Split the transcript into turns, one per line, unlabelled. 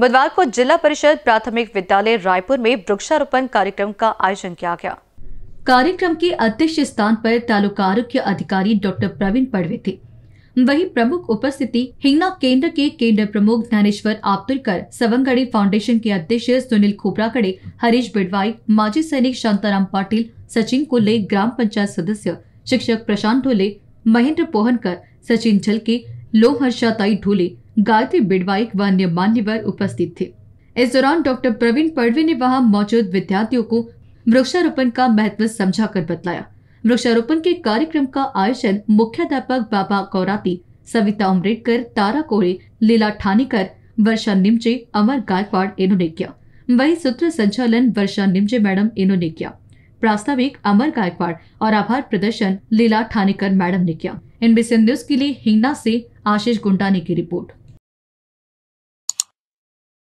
बुधवार को जिला परिषद प्राथमिक विद्यालय रायपुर में वृक्षारोपण कार्यक्रम का आयोजन किया गया कार्यक्रम के अध्यक्ष स्थान पर तालुका आरोग्य अधिकारी डॉक्टर प्रवीण पड़वे थे वही प्रमुख उपस्थिति हिंगना केंद्र के केंद्र प्रमुख ज्ञानेश्वर आब्दुलकर सवंगड़ी फाउंडेशन के अध्यक्ष सुनील खोपराकड़े हरीश बिडवाई माजी सैनिक शांताराम पाटिल सचिन कोल्ले ग्राम पंचायत सदस्य शिक्षक प्रशांत ढोले महेंद्र पोहनकर सचिन झलके लोहर्षाताई ढोले गायत्री बिडवाइक व अन्य मान्यवर उपस्थित थे इस दौरान डॉक्टर प्रवीण पड़वे ने वहां मौजूद विद्यार्थियों को वृक्षारोपण का महत्व समझा कर बतलाया वृक्षारोपण के कार्यक्रम का आयोजन मुख्याध्यापक बाबा कौराती सविता अमरेडकर तारा कोहरे लीला ठानीकर वर्षा निमजे अमर गायकवाड़ इन्होंने किया वही सूत्र संचालन वर्षा निमजे मैडम इन्होंने किया प्रास्ताविक अमर गायकवाड़ और आभार प्रदर्शन लीला ठानेकर मैडम ने किया एनबीसी न्यूज के लिए हिंगना से आशीष गुंडा ने की रिपोर्ट